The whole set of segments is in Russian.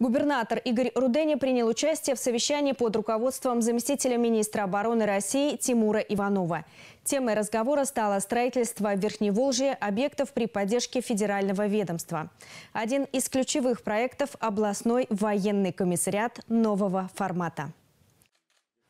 Губернатор Игорь Руденя принял участие в совещании под руководством заместителя министра обороны России Тимура Иванова. Темой разговора стало строительство в Верхневолжье объектов при поддержке федерального ведомства. Один из ключевых проектов – областной военный комиссариат нового формата.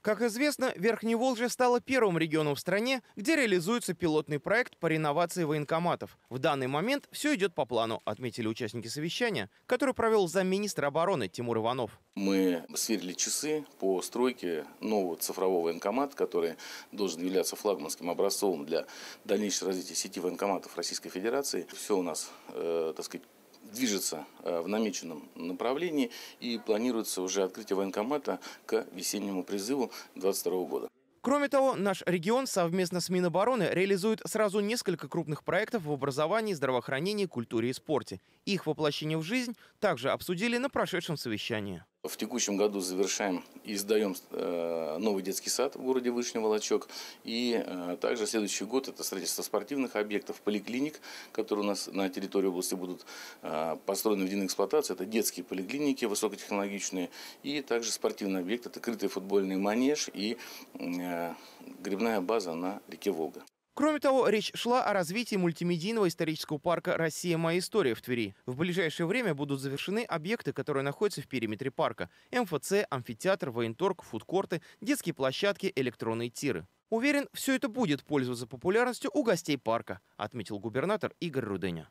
Как известно, Верхний Волжье стало первым регионом в стране, где реализуется пилотный проект по реновации военкоматов. В данный момент все идет по плану, отметили участники совещания, которое провел замминистра обороны Тимур Иванов. Мы сверили часы по стройке нового цифрового военкомата, который должен являться флагманским образцом для дальнейшего развития сети военкоматов Российской Федерации. Все у нас, э, так сказать, движется э, в намеченном направлении и планируется уже открытие военкомата к весеннему призыву 2022 года. Кроме того, наш регион совместно с Минобороны реализует сразу несколько крупных проектов в образовании, здравоохранении, культуре и спорте. Их воплощение в жизнь также обсудили на прошедшем совещании. В текущем году завершаем и сдаем э, новый детский сад в городе Вышний Волочок. И э, также следующий год это строительство спортивных объектов, поликлиник, которые у нас на территории области будут э, построены в единой эксплуатации. Это детские поликлиники высокотехнологичные и также спортивный объект. Это крытый футбольный манеж и грибная база на реке Волга. Кроме того, речь шла о развитии мультимедийного исторического парка «Россия. Моя история» в Твери. В ближайшее время будут завершены объекты, которые находятся в периметре парка. МФЦ, амфитеатр, военторг, фудкорты, детские площадки, электронные тиры. Уверен, все это будет пользоваться популярностью у гостей парка, отметил губернатор Игорь Руденя.